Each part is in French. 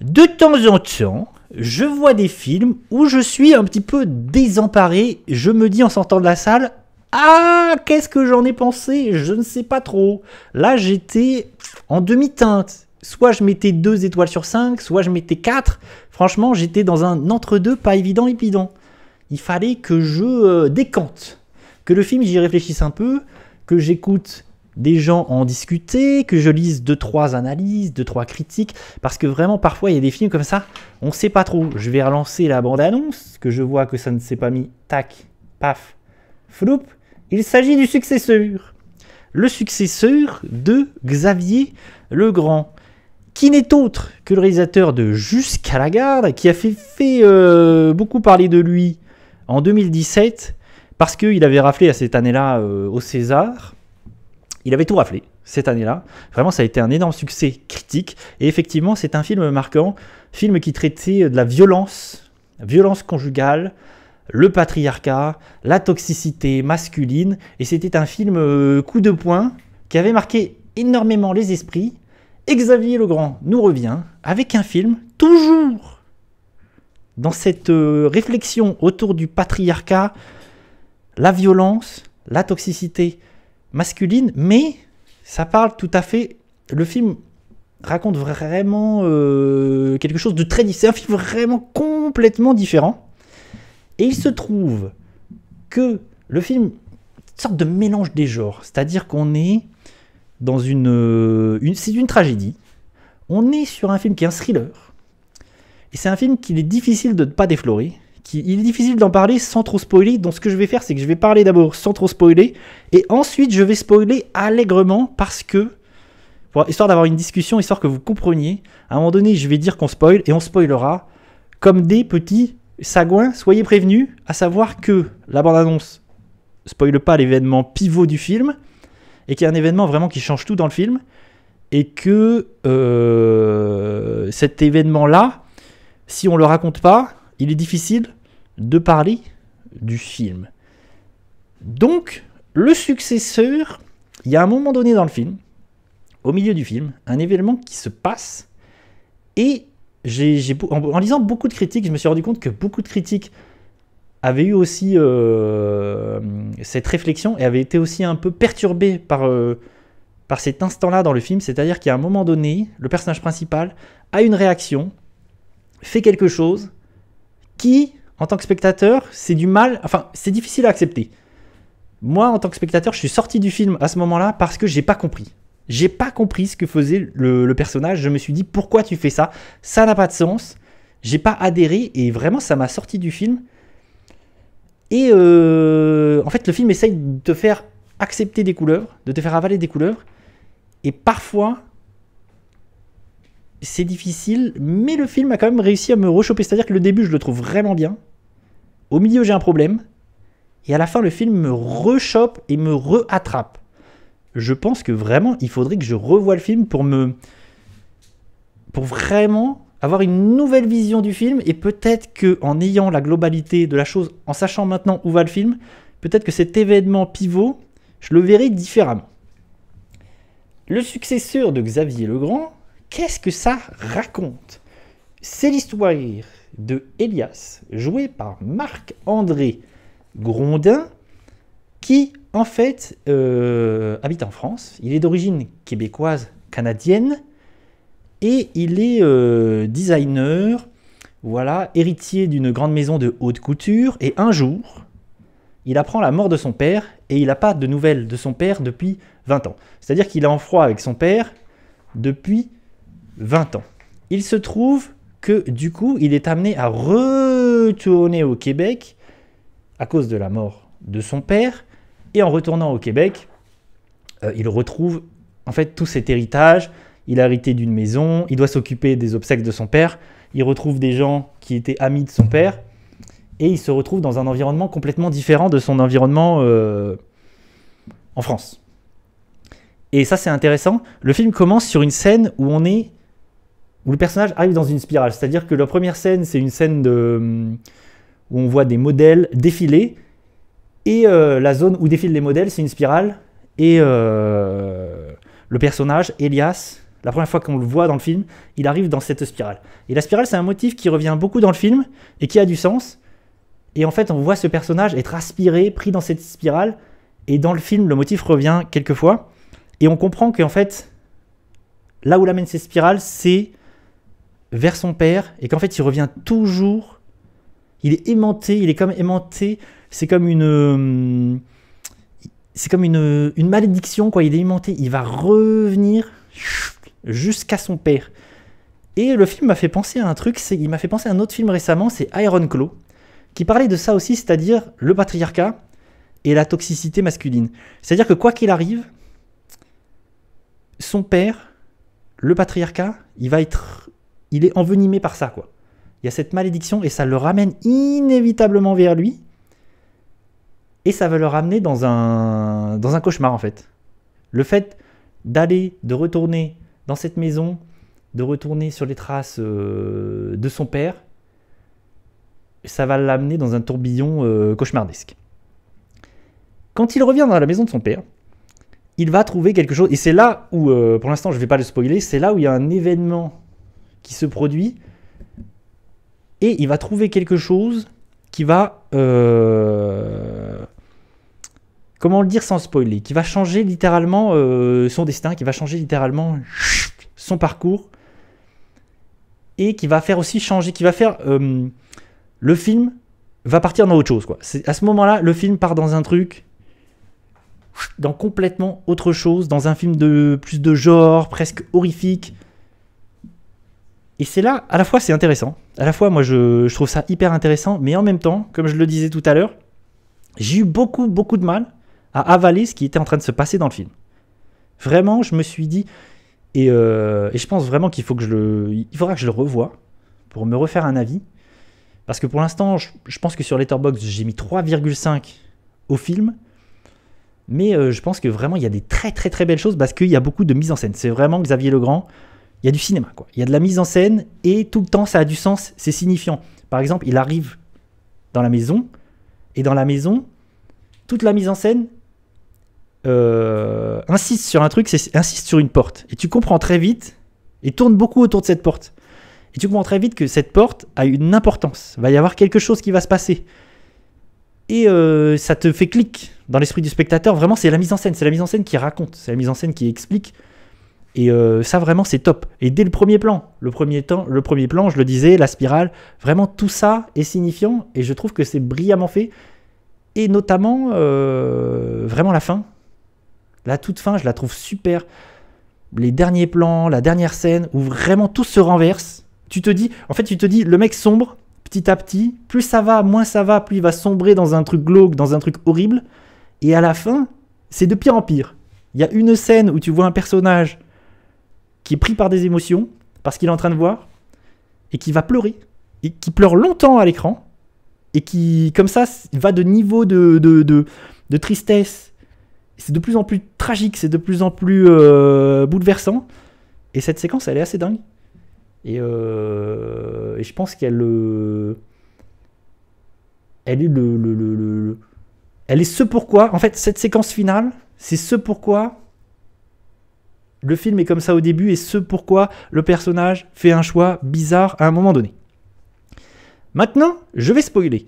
De temps en temps, je vois des films où je suis un petit peu désemparé. Je me dis en sortant de la salle, ah, qu'est-ce que j'en ai pensé Je ne sais pas trop. Là, j'étais en demi-teinte. Soit je mettais deux étoiles sur 5, soit je mettais 4. Franchement, j'étais dans un entre-deux pas évident et bidon. Il fallait que je euh, décante, que le film, j'y réfléchisse un peu, que j'écoute des gens en discuter, que je lise deux trois analyses, deux trois critiques, parce que vraiment parfois il y a des films comme ça, on sait pas trop. Je vais relancer la bande annonce, que je vois que ça ne s'est pas mis, tac, paf, floup. Il s'agit du successeur, le successeur de Xavier Legrand, qui n'est autre que le réalisateur de Jusqu'à la garde, qui a fait, euh, beaucoup parler de lui en 2017 parce qu'il avait raflé à cette année-là euh, au César il avait tout raflé cette année-là. Vraiment, ça a été un énorme succès critique. Et effectivement, c'est un film marquant, film qui traitait de la violence, violence conjugale, le patriarcat, la toxicité masculine. Et c'était un film euh, coup de poing qui avait marqué énormément les esprits. Xavier Legrand nous revient avec un film toujours dans cette euh, réflexion autour du patriarcat, la violence, la toxicité masculine, mais ça parle tout à fait. Le film raconte vraiment euh, quelque chose de très différent. C'est un film vraiment complètement différent. Et il se trouve que le film, une sorte de mélange des genres, c'est-à-dire qu'on est dans une, euh, une c'est une tragédie. On est sur un film qui est un thriller. Et c'est un film qu'il est difficile de ne pas déflorer il est difficile d'en parler sans trop spoiler. Donc ce que je vais faire, c'est que je vais parler d'abord sans trop spoiler, et ensuite je vais spoiler allègrement parce que, histoire d'avoir une discussion, histoire que vous compreniez. À un moment donné, je vais dire qu'on spoil et on spoilera comme des petits sagouins. Soyez prévenus, à savoir que la bande-annonce spoile pas l'événement pivot du film et qu'il y a un événement vraiment qui change tout dans le film et que euh, cet événement là si on le raconte pas, il est difficile de parler du film. Donc, le successeur, il y a un moment donné dans le film, au milieu du film, un événement qui se passe, et j'ai, en, lisant beaucoup de critiques, je me suis rendu compte que beaucoup de critiques avaient eu aussi euh, cette réflexion et avaient été aussi un peu perturbés par, euh, par cet instant-là dans le film, c'est-à-dire qu'à un moment donné, le personnage principal a une réaction, fait quelque chose, qui, en tant que spectateur, c'est du mal, enfin, c'est difficile à accepter. Moi, en tant que spectateur, je suis sorti du film à ce moment-là parce que j'ai pas compris. J'ai pas compris ce que faisait le, personnage. Je me suis dit pourquoi tu fais ça Ça n'a pas de sens. J'ai pas adhéré et vraiment ça m'a sorti du film. Et euh, en fait, le film essaye de te faire accepter des couleurs, de te faire avaler des couleurs, Et parfois, c'est difficile, mais le film a quand même réussi à me rechoper. C'est-à-dire que le début, je le trouve vraiment bien. Au milieu, j'ai un problème. Et à la fin, le film me rechoppe et me reattrape. Je pense que vraiment, il faudrait que je revoie le film pour me. pour vraiment avoir une nouvelle vision du film. Et peut-être que en ayant la globalité de la chose, en sachant maintenant où va le film, peut-être que cet événement pivot, je le verrai différemment. Le successeur de Xavier Legrand, qu'est-ce que ça raconte C'est l'histoire de Elias, joué par Marc-André Grondin, qui en fait euh, habite en France. Il est d'origine québécoise, canadienne, et il est euh, designer, voilà, héritier d'une grande maison de haute couture, et un jour, il apprend la mort de son père, et il n'a pas de nouvelles de son père depuis 20 ans. C'est-à-dire qu'il est en froid avec son père depuis 20 ans. Il se trouve que du coup, il est amené à retourner au Québec à cause de la mort de son père. Et en retournant au Québec, euh, il retrouve en fait tout cet héritage. Il a hérité d'une maison, il doit s'occuper des obsèques de son père, il retrouve des gens qui étaient amis de son père, et il se retrouve dans un environnement complètement différent de son environnement euh, en France. Et ça c'est intéressant. Le film commence sur une scène où on est où le personnage arrive dans une spirale. C'est-à-dire que la première scène, c'est une scène de, euh, où on voit des modèles défiler, et euh, la zone où défilent les modèles, c'est une spirale, et euh, le personnage, Elias, la première fois qu'on le voit dans le film, il arrive dans cette spirale. Et la spirale, c'est un motif qui revient beaucoup dans le film, et qui a du sens, et en fait, on voit ce personnage être aspiré, pris dans cette spirale, et dans le film, le motif revient quelquefois, et on comprend qu'en fait, là où l'amène cette spirale, c'est vers son père et qu'en fait il revient toujours. Il est aimanté, il est comme aimanté. C'est comme une. C'est comme une, malédiction, quoi. Il est aimanté. Il va revenir jusqu'à son père. Et le film m'a fait penser à un truc, c'est, il m'a fait penser à un autre film récemment, c'est Iron Claw, qui parlait de ça aussi, c'est-à-dire le patriarcat et la toxicité masculine. C'est-à-dire que quoi qu'il arrive, son père, le patriarcat, il va être il est envenimé par ça, quoi. Il y a cette malédiction et ça le ramène inévitablement vers lui. Et ça va le ramener dans un, dans un cauchemar, en fait. Le fait d'aller, de retourner dans cette maison, de retourner sur les traces euh, de son père, ça va l'amener dans un tourbillon euh, cauchemardesque. Quand il revient dans la maison de son père, il va trouver quelque chose, et c'est là où, euh, pour l'instant je ne vais pas le spoiler, c'est là où il y a un événement qui se produit, et il va trouver quelque chose qui va, euh, comment le dire sans spoiler, qui va changer littéralement euh, son destin, qui va changer littéralement son parcours, et qui va faire aussi changer, qui va faire euh, le film va partir dans autre chose quoi. C'est à ce moment-là, le film part dans un truc dans complètement autre chose, dans un film de plus de genre, presque horrifique, et c'est là, à la fois c'est intéressant, à la fois moi je, trouve ça hyper intéressant, mais en même temps, comme je le disais tout à l'heure, j'ai eu beaucoup beaucoup de mal à avaler ce qui était en train de se passer dans le film. Vraiment, je me suis dit, et, euh, je pense vraiment qu'il faut que je le, il faudra que je le revoie pour me refaire un avis, parce que pour l'instant, je, pense que sur Letterboxd j'ai mis 3,5 au film, mais euh, je pense que vraiment il y a des très très très belles choses parce qu'il y a beaucoup de mise en scène. C'est vraiment Xavier Legrand il y a du cinéma, quoi. Il y a de la mise en scène et tout le temps ça a du sens, c'est signifiant. Par exemple, il arrive dans la maison et dans la maison, toute la mise en scène euh, insiste sur un truc, insiste sur une porte et tu comprends très vite et tourne beaucoup autour de cette porte. Et tu comprends très vite que cette porte a une importance. va y avoir quelque chose qui va se passer. Et euh, ça te fait clic dans l'esprit du spectateur. Vraiment, c'est la mise en scène. C'est la mise en scène qui raconte. C'est la mise en scène qui explique. Et euh, ça, vraiment, c'est top. Et dès le premier plan, le premier, temps, le premier plan, je le disais, la spirale, vraiment tout ça est signifiant et je trouve que c'est brillamment fait. Et notamment, euh, vraiment la fin. La toute fin, je la trouve super. Les derniers plans, la dernière scène où vraiment tout se renverse. Tu te dis, en fait, tu te dis, le mec sombre petit à petit. Plus ça va, moins ça va, plus il va sombrer dans un truc glauque, dans un truc horrible. Et à la fin, c'est de pire en pire. Il y a une scène où tu vois un personnage qui est pris par des émotions, parce qu'il est en train de voir, et qui va pleurer, et qui pleure longtemps à l'écran, et qui, comme ça, va de niveau de, de, de, tristesse. C'est de plus en plus tragique, c'est de plus en plus euh, bouleversant. Et cette séquence, elle est assez dingue. Et, euh, je pense qu'elle. Euh, elle est le, Elle est ce pourquoi. En fait, cette séquence finale, c'est ce pourquoi le film est comme ça au début et ce pourquoi le personnage fait un choix bizarre à un moment donné. Maintenant, je vais spoiler.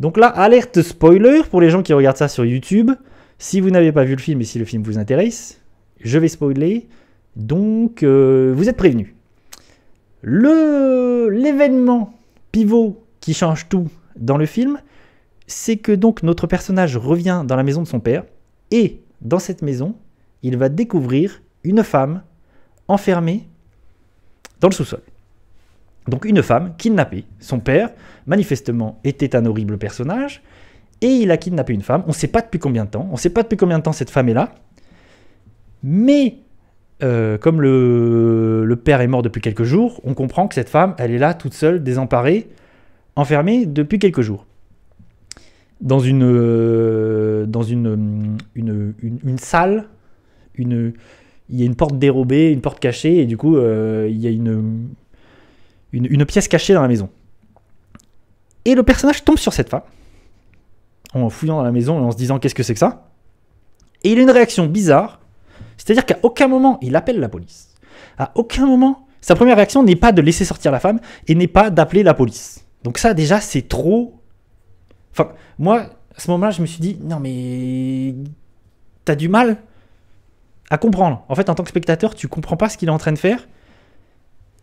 Donc là, alerte spoiler pour les gens qui regardent ça sur YouTube. Si vous n'avez pas vu le film et si le film vous intéresse, je vais spoiler. Donc, euh, vous êtes prévenus. Le l'événement pivot qui change tout dans le film, c'est que donc notre personnage revient dans la maison de son père et dans cette maison, il va découvrir une femme enfermée dans le sous-sol. Donc une femme kidnappée. Son père, manifestement, était un horrible personnage, et il a kidnappé une femme. On ne sait pas depuis combien de temps. On ne sait pas depuis combien de temps cette femme est là. Mais euh, comme le, père est mort depuis quelques jours, on comprend que cette femme, elle est là toute seule, désemparée, enfermée depuis quelques jours. Dans une, euh, dans euh, une, une, une salle, une, il y a une porte dérobée, une porte cachée, et du coup, euh, il y a une, une, une, pièce cachée dans la maison. Et le personnage tombe sur cette femme, en fouillant dans la maison et en se disant qu'est-ce que c'est que ça Et il a une réaction bizarre, c'est-à-dire qu'à aucun moment il appelle la police. À aucun moment, sa première réaction n'est pas de laisser sortir la femme et n'est pas d'appeler la police. Donc ça déjà c'est trop... Enfin, moi, à ce moment-là, je me suis dit, non mais... T'as du mal à comprendre. En fait, en tant que spectateur, tu comprends pas ce qu'il est en train de faire.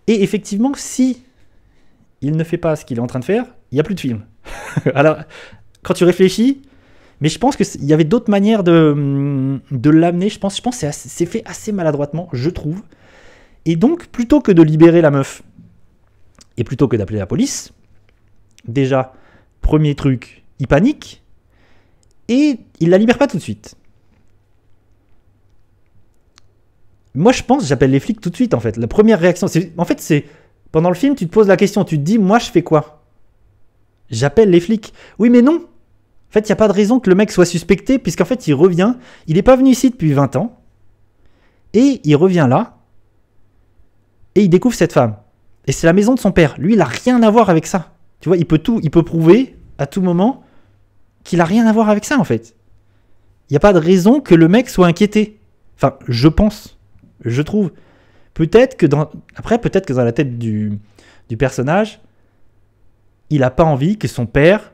Et effectivement, si il ne fait pas ce qu'il est en train de faire, il n'y a plus de film. Alors, quand tu réfléchis, mais je pense qu'il y avait d'autres manières de, mm, de l'amener. Je pense, je pense que c'est fait assez maladroitement, je trouve. Et donc, plutôt que de libérer la meuf, et plutôt que d'appeler la police, déjà, premier truc, il panique, et il la libère pas tout de suite. Moi, je pense, j'appelle les flics tout de suite, en fait. La première réaction, c'est. En fait, c'est. Pendant le film, tu te poses la question, tu te dis, moi, je fais quoi J'appelle les flics. Oui, mais non En fait, il n'y a pas de raison que le mec soit suspecté, puisqu'en fait, il revient. Il n'est pas venu ici depuis 20 ans. Et il revient là. Et il découvre cette femme. Et c'est la maison de son père. Lui, il n'a rien à voir avec ça. Tu vois, il peut tout. Il peut prouver, à tout moment, qu'il n'a rien à voir avec ça, en fait. Il n'y a pas de raison que le mec soit inquiété. Enfin, je pense je trouve. Peut-être que dans. Après, peut-être que dans la tête du, du personnage, il n'a pas envie que son père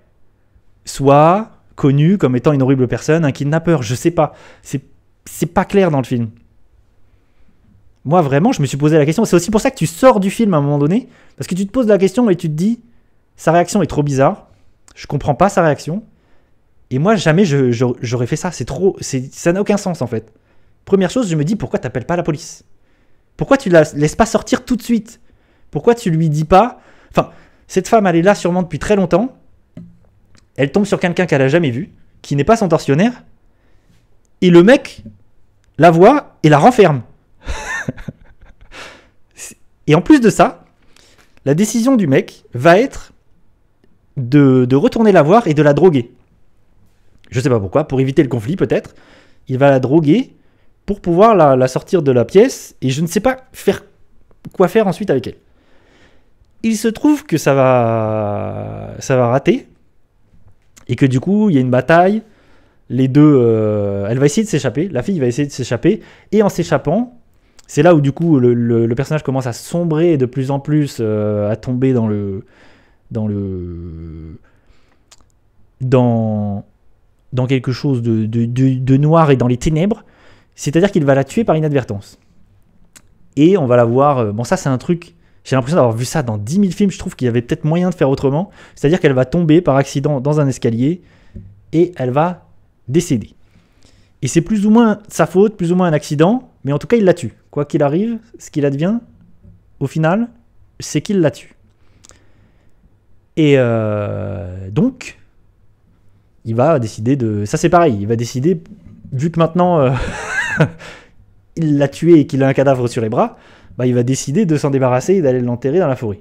soit connu comme étant une horrible personne, un kidnappeur. Je sais pas. C'est, c'est pas clair dans le film. Moi, vraiment, je me suis posé la question. C'est aussi pour ça que tu sors du film à un moment donné. Parce que tu te poses la question et tu te dis sa réaction est trop bizarre. Je comprends pas sa réaction. Et moi, jamais je, j'aurais fait ça. C'est trop. ça n'a aucun sens en fait. Première chose, je me dis pourquoi tu t'appelles pas la police Pourquoi tu la laisses pas sortir tout de suite Pourquoi tu lui dis pas Enfin, cette femme, elle est là sûrement depuis très longtemps. Elle tombe sur quelqu'un qu'elle a jamais vu, qui n'est pas son tortionnaire. Et le mec la voit et la renferme. et en plus de ça, la décision du mec va être de, retourner la voir et de la droguer. Je ne sais pas pourquoi, pour éviter le conflit peut-être. Il va la droguer pour pouvoir la, sortir de la pièce et je ne sais pas faire quoi faire ensuite avec elle. Il se trouve que ça va, ça va rater et que du coup il y a une bataille. Les deux, euh, elle va essayer de s'échapper, la fille va essayer de s'échapper et en s'échappant, c'est là où du coup le, personnage commence à sombrer de plus en plus, euh, à tomber dans le, dans le, dans, dans quelque chose de, de noir et dans les ténèbres. C'est-à-dire qu'il va la tuer par inadvertance. Et on va la voir. Euh, bon, ça, c'est un truc. J'ai l'impression d'avoir vu ça dans 10 000 films. Je trouve qu'il y avait peut-être moyen de faire autrement. C'est-à-dire qu'elle va tomber par accident dans un escalier et elle va décéder. Et c'est plus ou moins sa faute, plus ou moins un accident, mais en tout cas, il la tue. Quoi qu'il arrive, ce qu'il advient, au final, c'est qu'il la tue. Et euh, donc, il va décider de. Ça, c'est pareil. Il va décider, vu que maintenant. Euh, il l'a tué et qu'il a un cadavre sur les bras, bah, il va décider de s'en débarrasser et d'aller l'enterrer dans la forêt.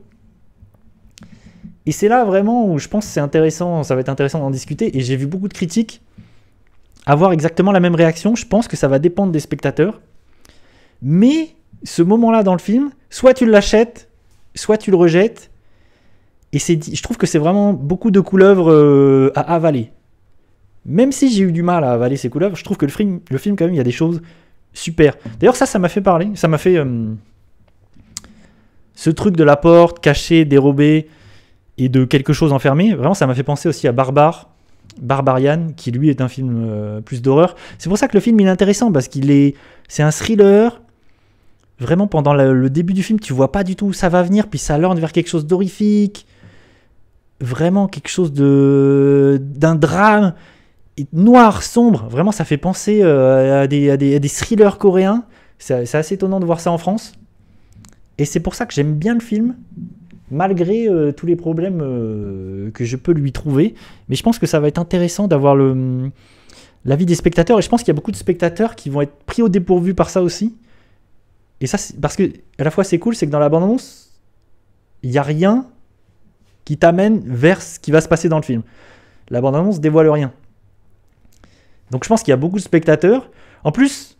Et c'est là vraiment où je pense que c'est intéressant, ça va être intéressant d'en discuter. Et j'ai vu beaucoup de critiques avoir exactement la même réaction. Je pense que ça va dépendre des spectateurs. Mais ce moment-là dans le film, soit tu l'achètes, soit tu le rejettes. Et je trouve que c'est vraiment beaucoup de couleuvres euh, à avaler même si j'ai eu du mal à avaler ces couleurs, je trouve que le film, le film, quand même, il y a des choses super. D'ailleurs, ça, ça m'a fait parler. Ça m'a fait. Euh, ce truc de la porte cachée, dérobée et de quelque chose enfermé, vraiment, ça m'a fait penser aussi à Barbare, Barbarian, qui lui est un film euh, plus d'horreur. C'est pour ça que le film il est intéressant, parce qu'il est. C'est un thriller. Vraiment, pendant le début du film, tu vois pas du tout où ça va venir, puis ça lorne vers quelque chose d'horrifique. Vraiment quelque chose de d'un drame noir, sombre. Vraiment, ça fait penser euh, à des, thrillers coréens. C'est assez étonnant de voir ça en France. Et c'est pour ça que j'aime bien le film, malgré euh, tous les problèmes euh, que je peux lui trouver. Mais je pense que ça va être intéressant d'avoir l'avis des spectateurs. Et je pense qu'il y a beaucoup de spectateurs qui vont être pris au dépourvu par ça aussi. Et ça, parce que à la fois c'est cool, c'est que dans la bande-annonce, il n'y a rien qui t'amène vers ce qui va se passer dans le film. La bande-annonce dévoile rien. Donc je pense qu'il y a beaucoup de spectateurs. En plus,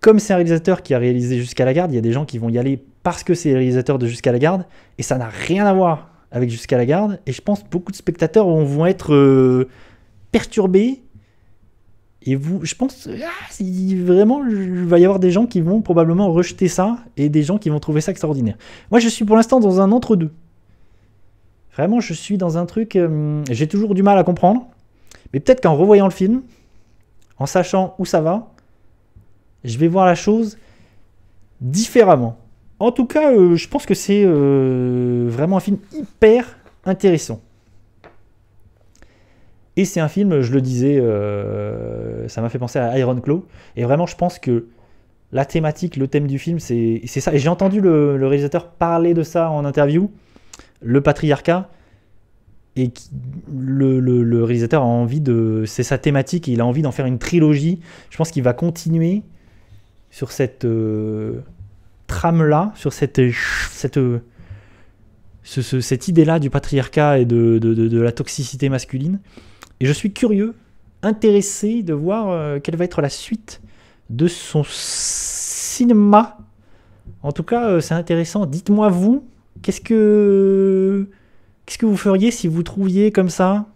comme c'est un réalisateur qui a réalisé Jusqu'à la garde, il y a des gens qui vont y aller parce que c'est le réalisateur de Jusqu'à la garde, et ça n'a rien à voir avec Jusqu'à la garde. Et je pense beaucoup de spectateurs vont être euh, perturbés. Et vous, je pense, ah, vraiment, il va y avoir des gens qui vont probablement rejeter ça et des gens qui vont trouver ça extraordinaire. Moi, je suis pour l'instant dans un entre-deux. Vraiment, je suis dans un truc, euh, j'ai toujours du mal à comprendre. Mais peut-être qu'en revoyant le film, en sachant où ça va, je vais voir la chose différemment. En tout cas, euh, je pense que c'est euh, vraiment un film hyper intéressant. Et c'est un film, je le disais, euh, ça m'a fait penser à Iron Claw. Et vraiment, je pense que la thématique, le thème du film, c'est ça. Et j'ai entendu le, réalisateur parler de ça en interview, le patriarcat et le, réalisateur a envie de. C'est sa thématique et il a envie d'en faire une trilogie. Je pense qu'il va continuer sur cette euh, trame-là, sur cette, cette, cette idée-là du patriarcat et de, la toxicité masculine. Et je suis curieux, intéressé de voir euh, quelle va être la suite de son cinéma. En tout cas, euh, c'est intéressant. Dites-moi, vous, qu'est-ce que Qu'est-ce que vous feriez si vous trouviez comme ça,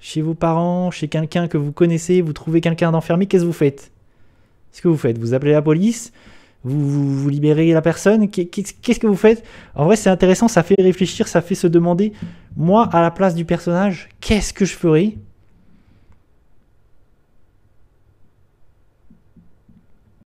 chez vos parents, chez quelqu'un que vous connaissez, vous trouvez quelqu'un d'enfermé, qu'est-ce que vous faites Qu'est-ce que vous faites Vous appelez la police vous, vous, libérez la personne Qu'est-ce que vous faites En vrai, c'est intéressant, ça fait réfléchir, ça fait se demander, moi, à la place du personnage, qu'est-ce que je ferais